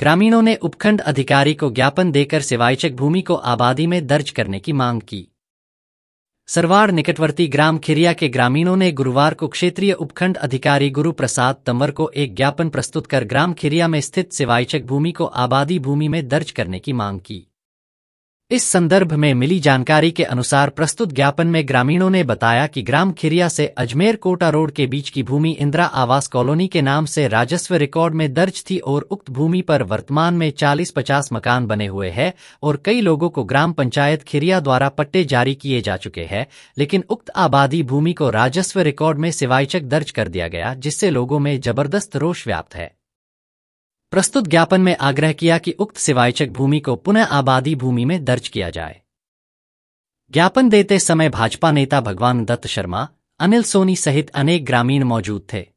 ग्रामीणों ने उपखंड अधिकारी को ज्ञापन देकर सिवायचक भूमि को आबादी में दर्ज करने की मांग की सरवाड़ निकटवर्ती ग्राम खिरिया के ग्रामीणों ने गुरुवार को क्षेत्रीय उपखंड अधिकारी गुरु प्रसाद तंवर को एक ज्ञापन प्रस्तुत कर ग्राम खिरिया में स्थित सिवायचक भूमि को आबादी भूमि में दर्ज करने की मांग की इस संदर्भ में मिली जानकारी के अनुसार प्रस्तुत ज्ञापन में ग्रामीणों ने बताया कि ग्राम खिरिया से अजमेर कोटा रोड के बीच की भूमि इंदिरा आवास कॉलोनी के नाम से राजस्व रिकॉर्ड में दर्ज थी और उक्त भूमि पर वर्तमान में 40-50 मकान बने हुए हैं और कई लोगों को ग्राम पंचायत खिरिया द्वारा पट्टे जारी किए जा चुके हैं लेकिन उक्त आबादी भूमि को राजस्व रिकॉर्ड में सिवायचक दर्ज कर दिया गया जिससे लोगों में जबरदस्त रोष व्याप्त है प्रस्तुत ज्ञापन में आग्रह किया कि उक्त सिवायचक भूमि को पुनः आबादी भूमि में दर्ज किया जाए ज्ञापन देते समय भाजपा नेता भगवान दत्त शर्मा अनिल सोनी सहित अनेक ग्रामीण मौजूद थे